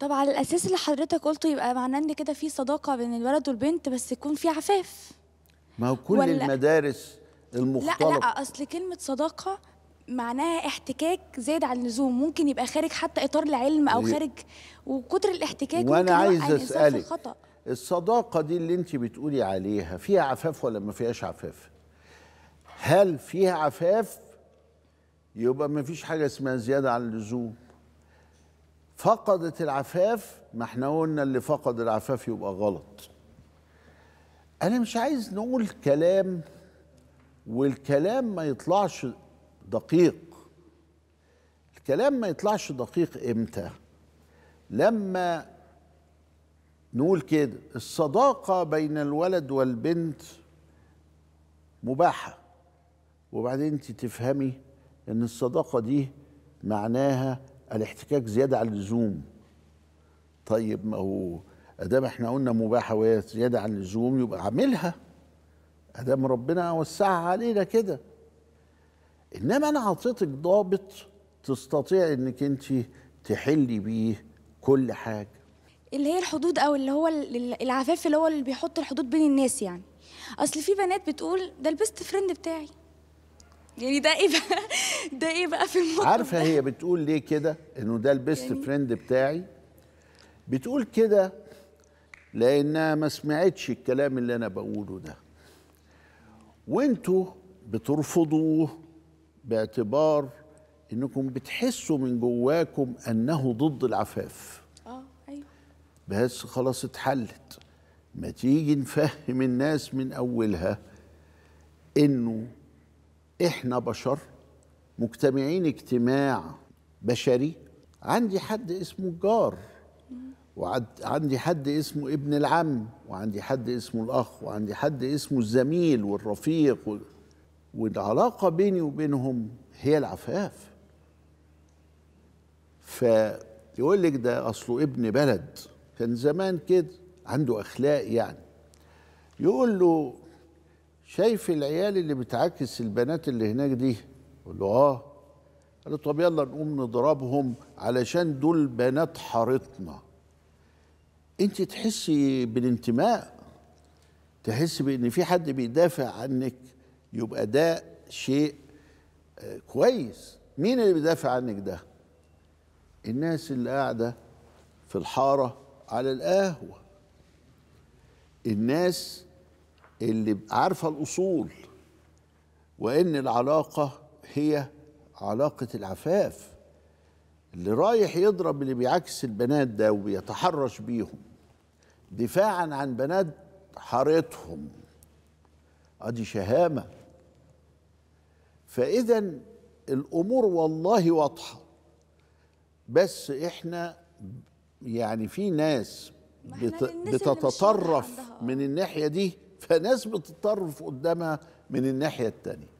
طب على الاساس اللي حضرتك قلته يبقى معناه ان كده في صداقه بين الولد والبنت بس يكون في عفاف ما هو كل ولا... المدارس المختلطه لا لا اصل كلمه صداقه معناها احتكاك زاد عن اللزوم ممكن يبقى خارج حتى اطار العلم او إيه. خارج وكتر الاحتكاك وانا عايز اسالك خطأ. الصداقه دي اللي انت بتقولي عليها فيها عفاف ولا ما فيهاش عفاف هل فيها عفاف يبقى ما فيش حاجه اسمها زياده عن اللزوم فقدت العفاف ما احنا قلنا اللي فقد العفاف يبقى غلط انا مش عايز نقول كلام والكلام ما يطلعش دقيق الكلام ما يطلعش دقيق امتى لما نقول كده الصداقة بين الولد والبنت مباحة وبعدين انت تفهمي ان الصداقة دي معناها الاحتكاك زياده عن اللزوم طيب ما هو ادام احنا قلنا مباحه وهي زياده عن اللزوم يبقى عاملها ادام ربنا وسعها علينا كده انما انا اعطيتك ضابط تستطيع انك انت تحلي بيه كل حاجه اللي هي الحدود او اللي هو العفاف اللي هو اللي بيحط الحدود بين الناس يعني اصل في بنات بتقول ده البيست فريند بتاعي يعني ده ايه بقى ده ايه بقى في الموضوع عارفه هي بتقول ليه كده انه ده البيست يعني... فريند بتاعي بتقول كده لانها ما سمعتش الكلام اللي انا بقوله ده وانتوا بترفضوه باعتبار انكم بتحسوا من جواكم انه ضد العفاف اه ايوه بس خلاص اتحلت ما تيجي نفهم الناس من اولها انه احنا بشر مجتمعين اجتماع بشري عندي حد اسمه الجار وعندي حد اسمه ابن العم وعندي حد اسمه الاخ وعندي حد اسمه الزميل والرفيق والعلاقه بيني وبينهم هي العفاف فيقول لك ده اصله ابن بلد كان زمان كده عنده اخلاق يعني يقول له شايف العيال اللي بتعاكس البنات اللي هناك دي قال له اه قال له طب يلا نقوم نضربهم علشان دول بنات حارتنا انت تحسي بالانتماء تحسي بان في حد بيدافع عنك يبقى ده شيء آه، كويس مين اللي بيدافع عنك ده الناس اللي قاعده في الحاره على القهوه الناس اللي عارفه الاصول وان العلاقه هي علاقه العفاف اللي رايح يضرب اللي بيعكس البنات ده وبيتحرش بيهم دفاعا عن بنات حارتهم ادي شهامه فاذا الامور والله واضحه بس احنا يعني في ناس بتتطرف من الناحيه دي فناس بتتطرف قدامها من الناحيه الثانيه